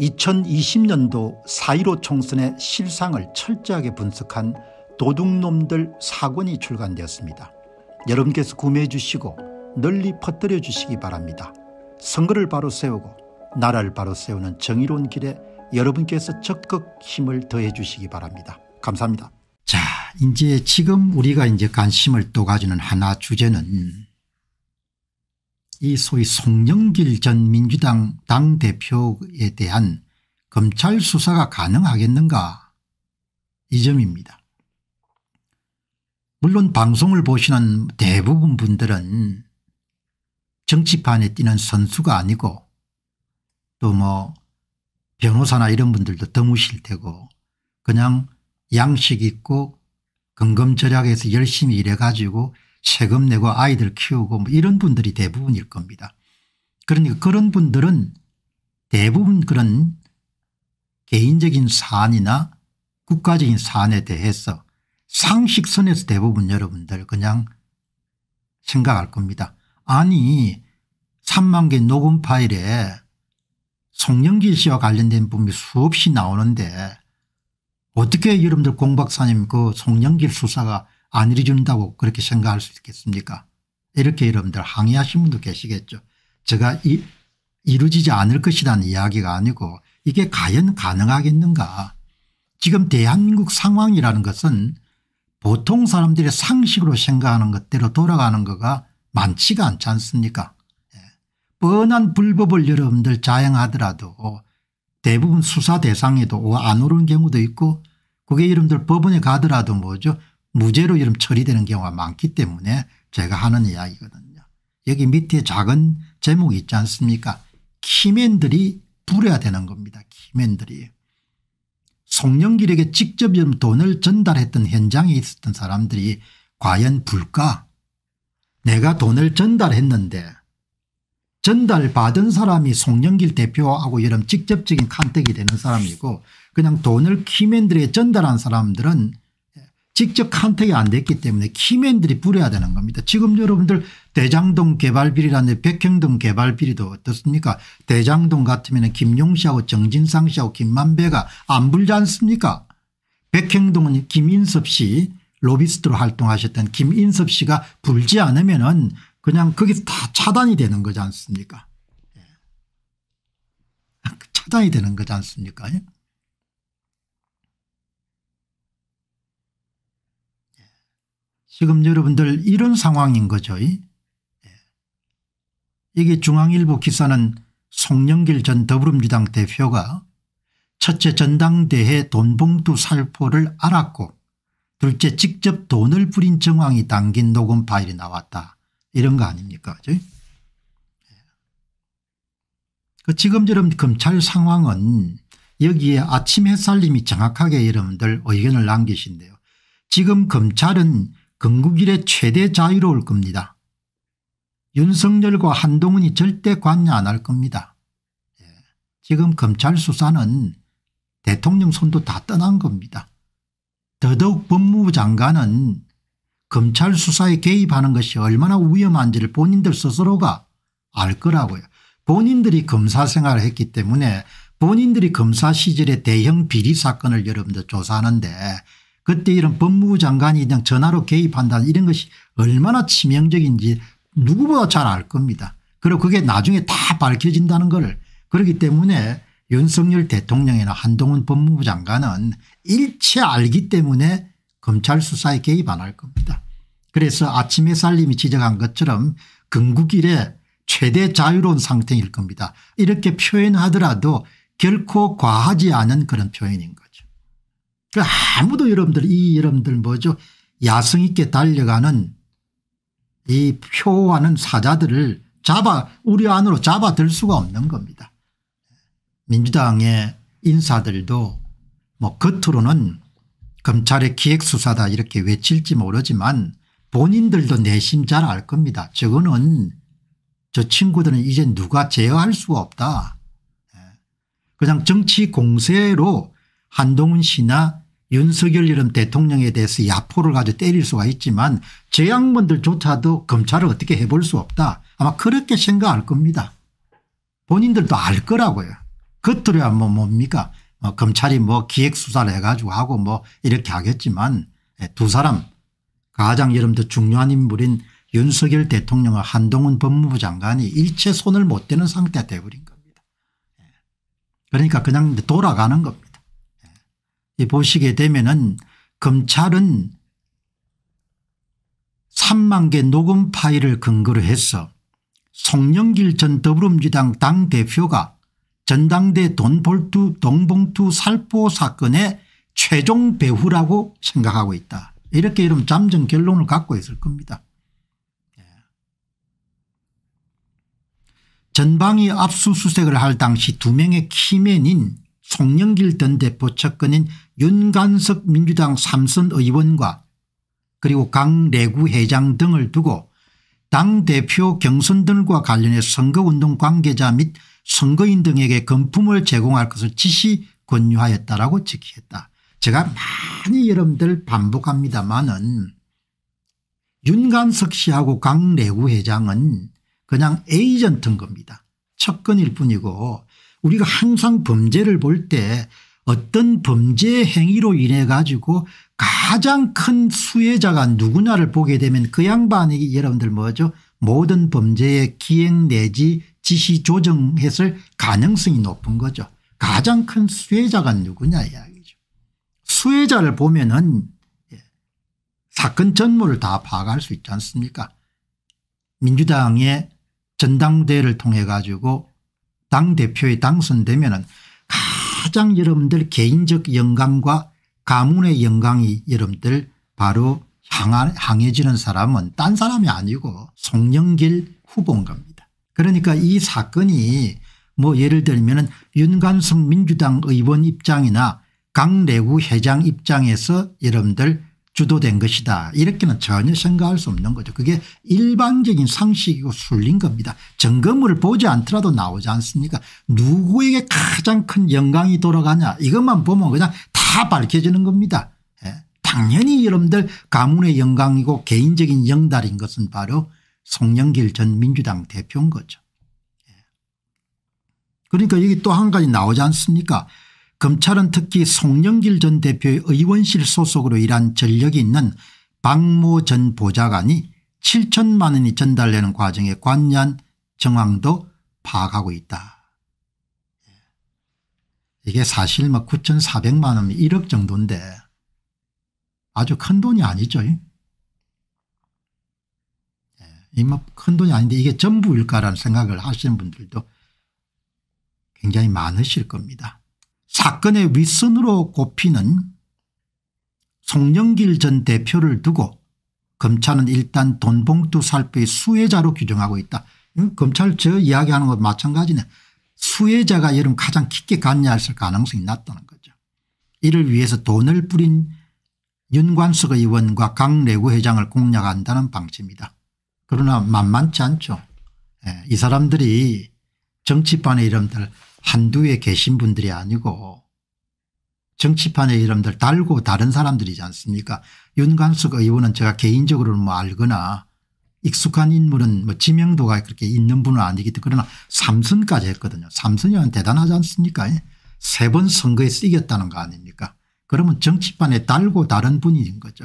2020년도 4.15 총선의 실상을 철저하게 분석한 도둑놈들 사권이 출간되었습니다. 여러분께서 구매해 주시고 널리 퍼뜨려 주시기 바랍니다. 선거를 바로 세우고 나라를 바로 세우는 정의로운 길에 여러분께서 적극 힘을 더해 주시기 바랍니다. 감사합니다. 자 이제 지금 우리가 이제 관심을 또 가지는 하나 주제는 이 소위 송영길 전 민주당 당대표에 대한 검찰 수사가 가능하겠는가 이 점입니다. 물론 방송을 보시는 대부분 분들은 정치판에 뛰는 선수가 아니고 또 뭐 변호사나 이런 분들도 드무실 테고 그냥 양식 있고 근검절약해서 열심히 일해가지고 세금 내고 아이들 키우고 뭐 이런 분들이 대부분일 겁니다. 그러니까 그런 분들은 대부분 그런 개인적인 사안이나 국가적인 사안에 대해서 상식선에서 대부분 여러분들 그냥 생각할 겁니다. 아니 3만 개 녹음 파일에 송영길 씨와 관련된 부분이 수없이 나오는데 어떻게 여러분들 공 박사님 그 송영길 수사가 안 일해준다고 그렇게 생각할 수 있겠습니까 이렇게 여러분들 항의하신 분도 계시겠죠. 제가 이, 이루어지지 않을 것이라는 이야기가 아니고 이게 과연 가능하겠는가 지금 대한민국 상황이라는 것은 보통 사람들의 상식으로 생각하는 것대로 돌아가는 거가 많지가 않지 않습니까 예. 뻔한 불법을 여러분들 자행하더라도 대부분 수사 대상에도 안 오른 경우도 있고 그게 여러분들 법원에 가더라도 뭐죠 무죄로 이름 처리되는 경우가 많기 때문에 제가 하는 이야기거든요. 여기 밑에 작은 제목이 있지 않습니까 키맨들이 부려야 되는 겁니다. 키맨들이. 송영길에게 직접 돈을 전달했던 현장에 있었던 사람들이 과연 불까 내가 돈을 전달했는데 전달받은 사람이 송영길 대표하고 이런 직접적인 칸택이 되는 사람이고 그냥 돈을 키맨들에게 전달한 사람들은 직접 컨택이 안 됐기 때문에 키맨들이 뿌려야 되는 겁니다. 지금 여러분들 대장동 개발비리라는 백형동 개발비리도 어떻습니까 대장동 같으면 김용시하고 정진상 씨하고 김만배가 안 불지 않습니까 백형동은 김인섭 씨 로비스트로 활동하셨던 김인섭 씨가 불지 않으면 은 그냥 거기서 다 차단이 되는 거지 않습니까 예. 차단이 되는 거지 않습니까 예. 지금 여러분들 이런 상황인 거죠. 예. 이게 중앙일보 기사는 송영길 전 더불어민주당 대표가 첫째 전당대회 돈봉투 살포를 알았고 둘째 직접 돈을 뿌린 정황이 담긴 녹음 파일이 나왔다. 이런 거 아닙니까? 예. 그 지금 여러분 검찰 상황은 여기에 아침 햇살님이 정확하게 여러분들 의견을 남기신데요. 지금 검찰은 건국일의 최대 자유로울 겁니다. 윤석열과 한동훈이 절대 관여 안 할 겁니다. 예. 지금 검찰 수사는 대통령 손도 다 떠난 겁니다. 더더욱 법무부 장관은 검찰 수사에 개입하는 것이 얼마나 위험한지를 본인들 스스로가 알 거라고요. 본인들이 검사 생활을 했기 때문에 본인들이 검사 시절에 대형 비리 사건을 여러분들 조사하는데 그때 이런 법무부 장관이 그냥 전화로 개입한다는 이런 것이 얼마나 치명적인지 누구보다 잘 알 겁니다. 그리고 그게 나중에 다 밝혀진다는 걸 그렇기 때문에 윤석열 대통령이나 한동훈 법무부 장관은 일체 알기 때문에 검찰 수사에 개입 안 할 겁니다. 그래서 아침햇 살림이 지적한 것처럼 건국일의 최대 자유로운 상태일 겁니다. 이렇게 표현하더라도 결코 과하지 않은 그런 표현인 거죠. 그 아무도 여러분들 이 여러분들 뭐죠 야성 있게 달려가는 이 표하는 사자들을 잡아 우리 안으로 잡아들 수가 없는 겁니다. 민주당의 인사들도 뭐 겉으로는 검찰의 기획수사다 이렇게 외칠지 모르지만 본인들도 내심 잘 알 겁니다. 저거는 저 친구들은 이제 누가 제어할 수가 없다. 예. 그냥 정치 공세로 한동훈 씨나 윤석열 이름 대통령에 대해서 야포를 가지고 때릴 수가 있지만 제 양반들조차도 검찰을 어떻게 해볼 수 없다. 아마 그렇게 생각할 겁니다. 본인들도 알 거라고요. 겉으로야 뭐 뭡니까 뭐 검찰이 뭐 기획수사를 해가지고 하고 뭐 이렇게 하겠지만 예, 두 사람 가장 여러분들 중요한 인물인 윤석열 대통령과 한동훈 법무부 장관이 일체 손을 못 대는 상태가 되버린 겁니다. 예. 그러니까 그냥 돌아가는 겁니다. 보시게 되면은 검찰은 3만 개 녹음 파일을 근거로 해서 송영길 전 더불어민주당 당대표가 전당대 돈벌투 동봉투 살포 사건의 최종 배후라고 생각하고 있다. 이렇게 이름 잠정 결론을 갖고 있을 겁니다. 예. 전방위 압수수색을 할 당시 두 명의 키맨인 송영길 전 대표 측근인 윤간석 민주당 삼선 의원과 그리고 강내구 회장 등을 두고 당대표 경선 등과 관련해 선거운동 관계자 및 선거인 등에게 금품을 제공할 것을 지시 권유하였다라고 지키했다. 제가 많이 여러분들 반복합니다마는 윤간석 씨하고 강내구 회장은 그냥 에이전트인 겁니다. 척근일 뿐이고 우리가 항상 범죄를 볼 때 어떤 범죄 행위로 인해 가지고 가장 큰 수혜자가 누구냐를 보게 되면 그 양반이 여러분들 뭐죠 모든 범죄의 기행 내지 지시 조정했을 가능성이 높은 거죠. 가장 큰 수혜자가 누구냐 이야기죠. 수혜자를 보면 은 예, 사건 전모를 다 파악할 수 있지 않습니까 민주당의 전당대회를 통해 가지고 당대표에 당선되면 가장 여러분들 개인적 영감과 가문의 영광이 여러분들 바로 향해지는 사람은 딴 사람이 아니고 송영길 후보인 겁니다. 그러니까 이 사건이 뭐 예를 들면 윤관석 민주당 의원 입장이나 강래구 회장 입장에서 여러분들 주도된 것이다 이렇게는 전혀 생각할 수 없는 거죠. 그게 일반적인 상식이고 술린 겁니다. 점검을 보지 않더라도 나오지 않습니까 누구에게 가장 큰 영광이 돌아가냐 이것만 보면 그냥 다 밝혀지는 겁니다. 예. 당연히 여러분들 가문의 영광이고 개인적인 영달인 것은 바로 송영길 전 민주당 대표인 거죠. 예. 그러니까 여기 또 한 가지 나오지 않습니까 검찰은 특히 송영길 전 대표의 의원실 소속으로 일한 전력이 있는 박모 전 보좌관이 7천만 원이 전달되는 과정에 관여한 정황도 파악하고 있다. 예. 이게 사실 막 9,400만 원 1억 정도인데 아주 큰 돈이 아니죠. 예. 이큰 뭐 돈이 아닌데 이게 전부일까라는 생각을 하시는 분들도 굉장히 많으실 겁니다. 사건의 윗선으로 꼽히는 송영길 전 대표를 두고 검찰은 일단 돈봉투 살포의 수혜자로 규정하고 있다. 검찰 저 이야기하는 것 마찬가지네. 수혜자가 여름 가장 깊게 관여했을 가능성이 낮다는 거죠. 이를 위해서 돈을 뿌린 윤관석 의원과 강래구 회장을 공략한다는 방침이다. 그러나 만만치 않죠. 예, 이 사람들이 정치판의 이름들 한두에 계신 분들이 아니고 정치판의 이름들 달고 다른 사람들이지 않습니까 윤관숙 의원은 제가 개인적으로는 뭐 알거나 익숙한 인물은 뭐 지명도가 그렇게 있는 분은 아니기 때문에 그러나 삼선까지 했거든요. 삼선이면 대단하지 않습니까 예? 세번 선거에서 이겼다는 거 아닙니까 그러면 정치판에 달고 다른 분인 거죠.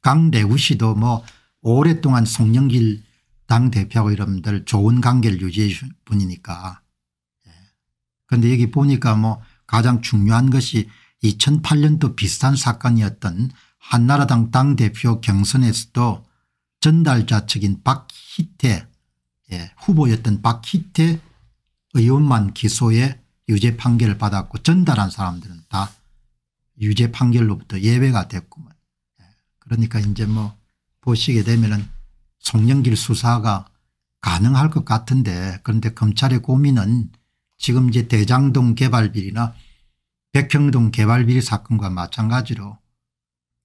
강래우 씨도 뭐 오랫동안 송영길 당대표하고 이름들 좋은 관계를 유지해 준 분이니까 그런데 여기 보니까 뭐 가장 중요한 것이 2008년도 비슷한 사건이었던 한나라당 당대표 경선에서도 전달자 측인 박희태 예, 후보였던 박희태 의원만 기소에 유죄 판결을 받았고 전달한 사람들은 다 유죄 판결로부터 예외가 됐구만. 예, 그러니까 이제 뭐 보시게 되면은 송영길 수사가 가능할 것 같은데 그런데 검찰의 고민은 지금 이제 대장동 개발비리나 백평동 개발비리 사건과 마찬가지로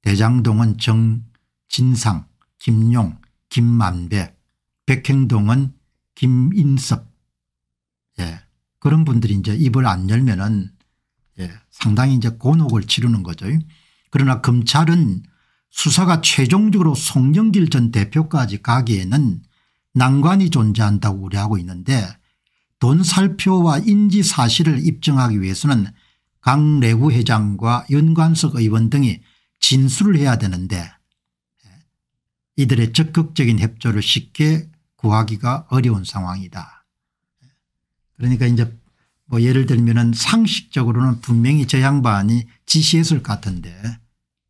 대장동은 정진상, 김용, 김만배, 백행동은 김인섭 예. 그런 분들이 이제 입을 안 열면은 예. 상당히 이제 곤혹을 치르는 거죠. 그러나 검찰은 수사가 최종적으로 송영길 전 대표까지 가기에는 난관이 존재한다고 우려하고 있는데 돈살표와 인지사실을 입증하기 위해서는 강래구 회장과 윤관석 의원 등이 진술을 해야 되는데 이들의 적극적인 협조를 쉽게 구하기가 어려운 상황이다. 그러니까 이제 뭐 예를 들면 상식적으로는 분명히 저 양반이 지시했을 같은데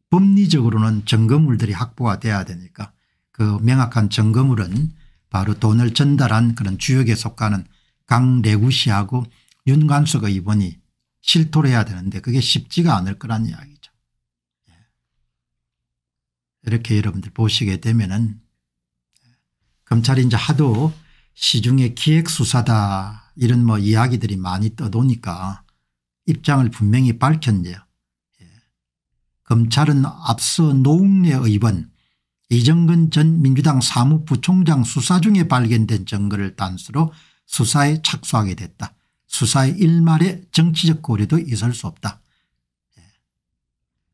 법리적으로는 점거물들이 확보가 돼야 되니까 그 명확한 점거물은 바로 돈을 전달한 그런 주역에 속하는 강래구 시하고 윤관석의 입원이 실토를 해야 되는데 그게 쉽지가 않을 거란 이야기죠. 예. 이렇게 여러분들 보시게 되면은 검찰이 이제 하도 시중에 기획수사다 이런 뭐 이야기들이 많이 떠도니까 입장을 분명히 밝혔네요. 예. 검찰은 앞서 노웅래 의원 이정근 전 민주당 사무부총장 수사 중에 발견된 증거를 단수로 수사에 착수하게 됐다. 수사의 일말의 정치적 고려도 있을 수 없다. 예.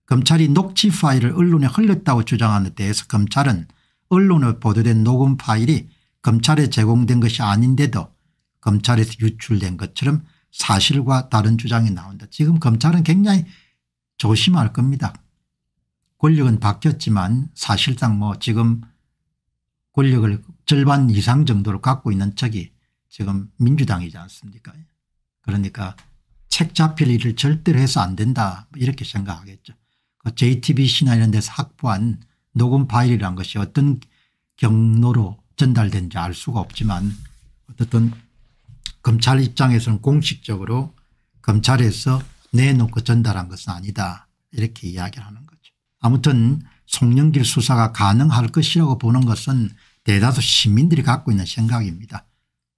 검찰이 녹취 파일을 언론에 흘렸다고 주장하는 데에서 검찰은 언론에 보도된 녹음 파일이 검찰에 제공된 것이 아닌데도 검찰에서 유출된 것처럼 사실과 다른 주장이 나온다. 지금 검찰은 굉장히 조심할 겁니다. 권력은 바뀌었지만 사실상 뭐 지금 권력을 절반 이상 정도를 갖고 있는 적이 지금 민주당이지 않습니까 그러니까 책 잡힐 일을 절대로 해서 안 된다 이렇게 생각하겠죠. 그 JTBC나 이런 데서 확보한 녹음 파일이란 것이 어떤 경로로 전달된지 알 수가 없지만 어쨌든 검찰 입장에서는 공식적으로 검찰에서 내놓고 전달한 것은 아니다 이렇게 이야기를 하는 거죠. 아무튼 송영길 수사가 가능할 것이라고 보는 것은 대다수 시민들이 갖고 있는 생각입니다.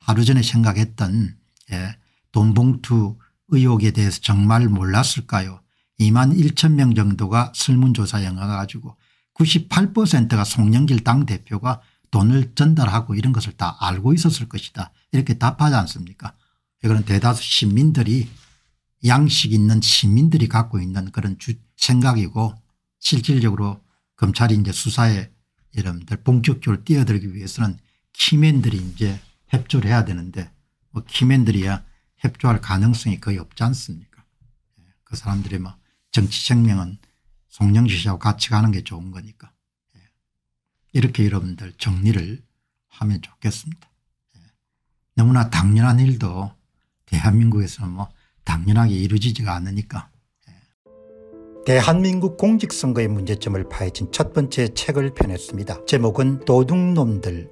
하루 전에 생각했던 예, 돈봉투 의혹에 대해서 정말 몰랐을까요 2만 1천 명 정도가 설문조사에 응가지고 98%가 송영길 당대표가 돈을 전달하고 이런 것을 다 알고 있었을 것이다 이렇게 답하지 않습니까 그런 대다수 시민들이 양식 있는 시민들이 갖고 있는 그런 주, 생각이고 실질적으로 검찰이 이제 수사에 여러분들 본격적으로 뛰어들기 위해서는 키맨들이 이제 협조를 해야 되는데 뭐 키맨들이야 협조할 가능성이 거의 없지 않습니까 예, 그 사람들의 뭐 정치 생명은 송영지 씨하고 같이 가는 게 좋은 거니까 예, 이렇게 여러분들 정리를 하면 좋겠습니다 예, 너무나 당연한 일도 대한민국에서는 뭐 당연하게 이루어지지가 않으니까 대한민국 공직선거의 문제점을 파헤친 첫 번째 책을 펴냈습니다. 제목은 도둑놈들